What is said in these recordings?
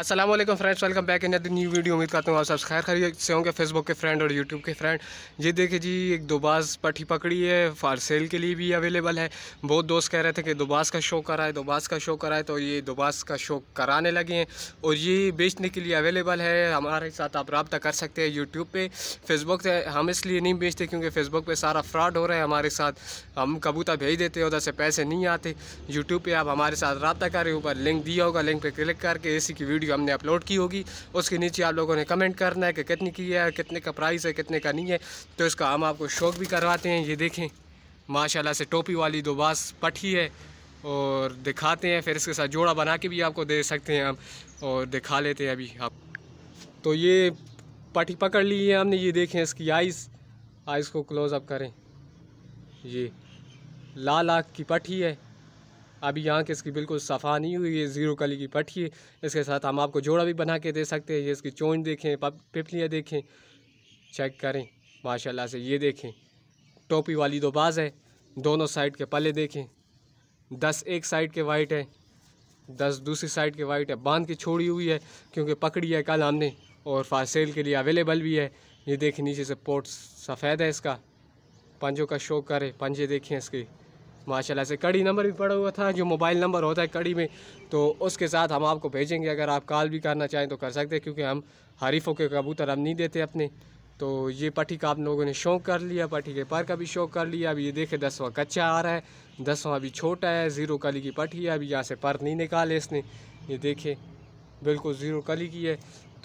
Aslam friends welcome back in new video उम्मीद करता हूँ आप सब खैर खैर से होंगे फेसबुक के फ्रेंड और यूट्यूब के फ्रेंड ये देखिए जी एक दोबास पट्टी पकड़ी है फार सेल के लिए भी अवेलेबल है बहुत दोस्त कह रहे थे कि दोबास का शो कराए दोबास का शो कराए तो ये दोबास का शो कराने लगे हैं और ये बेचने के लिए अवेलेबल है हमारे साथ आप रबता कर सकते हैं यूट्यूब पर फेसबुक से हम इसलिए नहीं बेचते क्योंकि फेसबुक पर सारा फ्रॉड हो रहा है हमारे साथ हम कबूतर भेज देते हैं उधर से पैसे नहीं आते यूट्यूब पर आप हमारे साथ रबता करें ऊपर लिंक दिया होगा लिंक पर क्लिक करके ए की वीडियो वीडियो हमने अपलोड की होगी उसके नीचे आप लोगों ने कमेंट करना है कि कितनी की है कितने का प्राइस है कितने का नहीं है तो इसका हम आपको शौक भी करवाते हैं ये देखें माशाल्लाह से टोपी वाली दो बास पठी है और दिखाते हैं फिर इसके साथ जोड़ा बना के भी आपको दे सकते हैं हम और दिखा लेते हैं अभी आप तो ये पटी पकड़ ली है हमने ये देखें इसकी आइस आइस को क्लोज़ अप करें ये लाल आँख की पटी है अभी यहाँ के इसकी बिल्कुल सफ़ा नहीं हुई है ज़ीरो कली की पट्टी है इसके साथ हम आपको जोड़ा भी बना के दे सकते हैं ये इसकी चोंच देखें पिपलियाँ देखें चेक करें माशाल्लाह से ये देखें टोपी वाली दो बाज़ है दोनों साइड के पले देखें दस एक साइड के वाइट है दस दूसरी साइड के वाइट है बांध के छोड़ी हुई है क्योंकि पकड़ी है कल हमने और फासेल के लिए अवेलेबल भी है ये देखें नीचे से पोर्ट सफ़ेद है इसका पंजों का शो करें पंजे देखें इसके माशाल्लाह से कड़ी नंबर भी पड़ा हुआ था जो मोबाइल नंबर होता है कड़ी में तो उसके साथ हम आपको भेजेंगे अगर आप कॉल भी करना चाहें तो कर सकते हैं क्योंकि हम हरीफों के कबूतर हम नहीं देते अपने तो ये पट्टी का आप लोगों ने शौक कर लिया पट्टी के पर का भी शौक कर लिया अभी ये देखे दसवां कच्चा आ रहा है दसवां अभी छोटा है ज़ीरो कली की पट्टी है अभी यहाँ से पर नहीं निकाले इसने ये देखे बिल्कुल ज़ीरो कली की है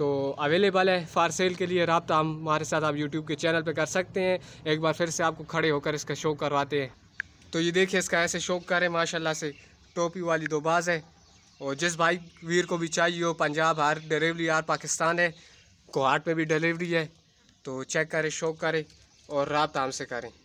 तो अवेलेबल है फार सेल के लिए रबता हम हमारे साथ आप यूट्यूब के चैनल पर कर सकते हैं एक बार फिर से आपको खड़े होकर इसका शो करवाते हैं तो ये देखिए इसका ऐसे शौक करें माशाल्लाह से टोपी वाली दो बाज़ है और जिस भाई वीर को भी चाहिए हो पंजाब हार डिलीवरी हार पाकिस्तान है कोहाट में भी डिलीवरी है तो चेक करें शौक करें और रबता हमसे करें